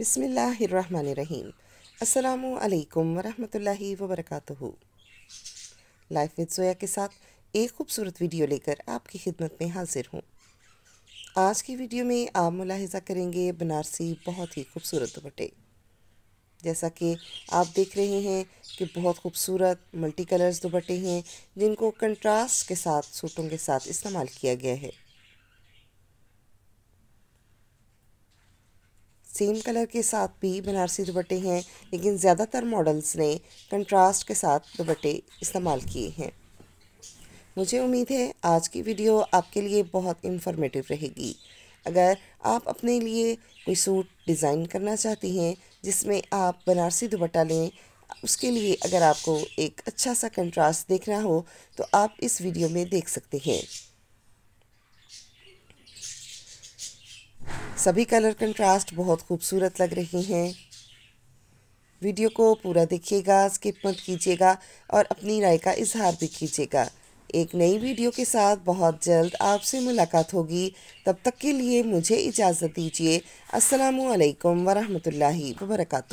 बिसमीम् अल्लाम वरहमतुल्लाहि वबरकातुहु life with सोया के साथ एक खूबसूरत वीडियो लेकर आपकी खिदमत में हाजिर हूँ आज की वीडियो में आप मुलाहजा करेंगे बनारसी बहुत ही खूबसूरत दुपट्टे जैसा कि आप देख रहे हैं कि बहुत खूबसूरत मल्टी कलर्स दुपट्टे हैं जिनको कंट्रास्ट के साथ सूटों के साथ इस्तेमाल किया गया है सेम कलर के साथ भी बनारसी दुपट्टे हैं लेकिन ज़्यादातर मॉडल्स ने कंट्रास्ट के साथ दुपट्टे इस्तेमाल किए हैं मुझे उम्मीद है आज की वीडियो आपके लिए बहुत इन्फॉर्मेटिव रहेगी अगर आप अपने लिए कोई सूट डिज़ाइन करना चाहती हैं जिसमें आप बनारसी दुपट्टा लें उसके लिए अगर आपको एक अच्छा सा कंट्रास्ट देखना हो तो आप इस वीडियो में देख सकते हैं सभी कलर कंट्रास्ट बहुत खूबसूरत लग रही हैं वीडियो को पूरा देखिएगा स्किप मत कीजिएगा और अपनी राय का इजहार भी कीजिएगा एक नई वीडियो के साथ बहुत जल्द आपसे मुलाकात होगी तब तक के लिए मुझे इजाज़त दीजिए असलकम वरहमल वर्का